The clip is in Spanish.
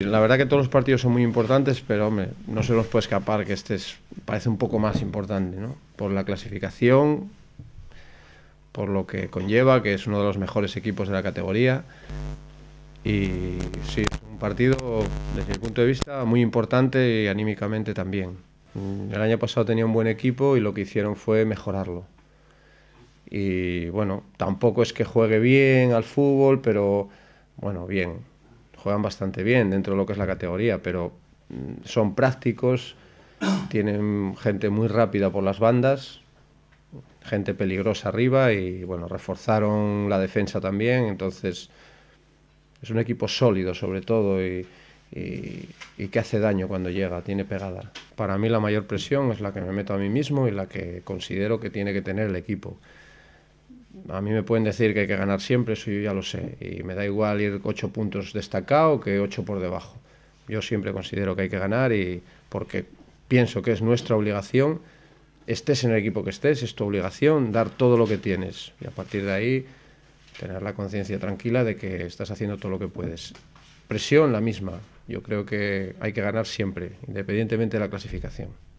La verdad que todos los partidos son muy importantes, pero no se nos puede escapar que este parece un poco más importante, ¿no? Por la clasificación, por lo que conlleva, que es uno de los mejores equipos de la categoría. Y sí, es un partido, desde mi punto de vista, muy importante y anímicamente también. El año pasado tenía un buen equipo y lo que hicieron fue mejorarlo. Y bueno, tampoco es que juegue bien al fútbol, pero bueno, bien juegan bastante bien dentro de lo que es la categoría, pero mm, son prácticos, tienen gente muy rápida por las bandas, gente peligrosa arriba y bueno, reforzaron la defensa también, entonces es un equipo sólido sobre todo y, y, que hace daño cuando llega, tiene pegada. Para mí la mayor presión es la que me meto a mí mismo y la que considero que tiene que tener el equipo. A mí me pueden decir que hay que ganar siempre, eso yo ya lo sé. Y me da igual ir ocho puntos destacado que ocho por debajo. Yo siempre considero que hay que ganar y porque pienso que es nuestra obligación, estés en el equipo que estés, es tu obligación dar todo lo que tienes. Y a partir de ahí, tener la conciencia tranquila de que estás haciendo todo lo que puedes. Presión la misma. Yo creo que hay que ganar siempre, independientemente de la clasificación.